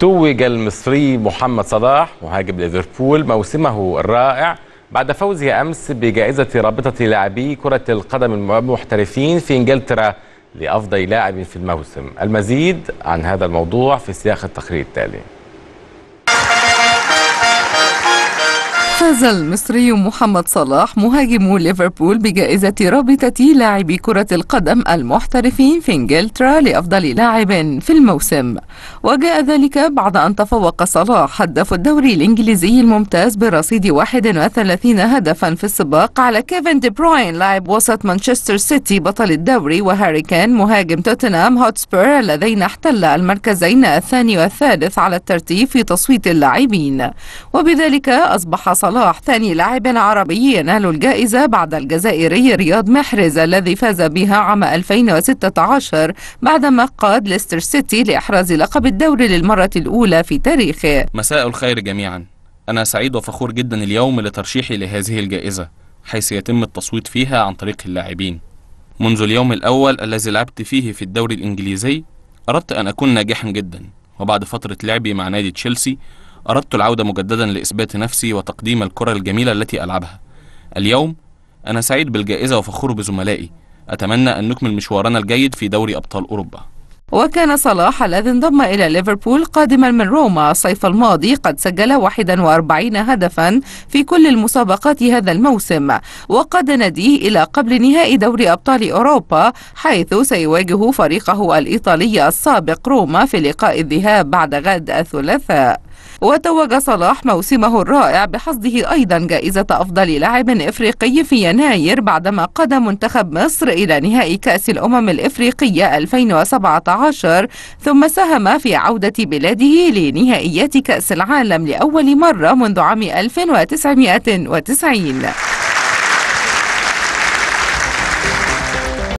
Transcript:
توج المصري محمد صلاح مهاجم ليفربول موسمه الرائع بعد فوزه أمس بجائزة رابطة لاعبي كرة القدم المحترفين في إنجلترا لأفضل لاعب في الموسم المزيد عن هذا الموضوع في سياق التقرير التالي فاز المصري محمد صلاح مهاجم ليفربول بجائزة رابطة لاعبي كرة القدم المحترفين في انجلترا لأفضل لاعب في الموسم وجاء ذلك بعد أن تفوق صلاح هدف الدوري الإنجليزي الممتاز برصيد 31 هدفا في السباق على كيفن دي بروين لاعب وسط مانشستر سيتي بطل الدوري وهاري كان مهاجم توتنهام هوتسبير الذين احتل المركزين الثاني والثالث على الترتيب في تصويت اللاعبين وبذلك أصبح صلاح صلاح ثاني لاعب عربي ينال الجائزة بعد الجزائري رياض محرز الذي فاز بها عام 2016 بعدما قاد ليستر سيتي لإحراز لقب الدوري للمرة الأولى في تاريخه مساء الخير جميعا أنا سعيد وفخور جدا اليوم لترشيحي لهذه الجائزة حيث يتم التصويت فيها عن طريق اللاعبين منذ اليوم الأول الذي لعبت فيه في الدوري الإنجليزي أردت أن أكون ناجحا جدا وبعد فترة لعبي مع نادي تشيلسي أردت العودة مجددا لإثبات نفسي وتقديم الكرة الجميلة التي ألعبها اليوم أنا سعيد بالجائزة وفخور بزملائي أتمنى أن نكمل مشوارنا الجيد في دوري أبطال أوروبا وكان صلاح الذي انضم إلى ليفربول قادما من روما الصيف الماضي قد سجل 41 هدفا في كل المسابقات هذا الموسم وقاد ناديه إلى قبل نهائي دوري أبطال أوروبا حيث سيواجه فريقه الإيطالي السابق روما في لقاء الذهاب بعد غد الثلاثاء وتوج صلاح موسمه الرائع بحصده أيضا جائزة أفضل لاعب إفريقي في يناير بعدما قاد منتخب مصر إلى نهائي كأس الأمم الإفريقية 2017 ثم ساهم في عودة بلاده لنهائيات كأس العالم لأول مرة منذ عام 1990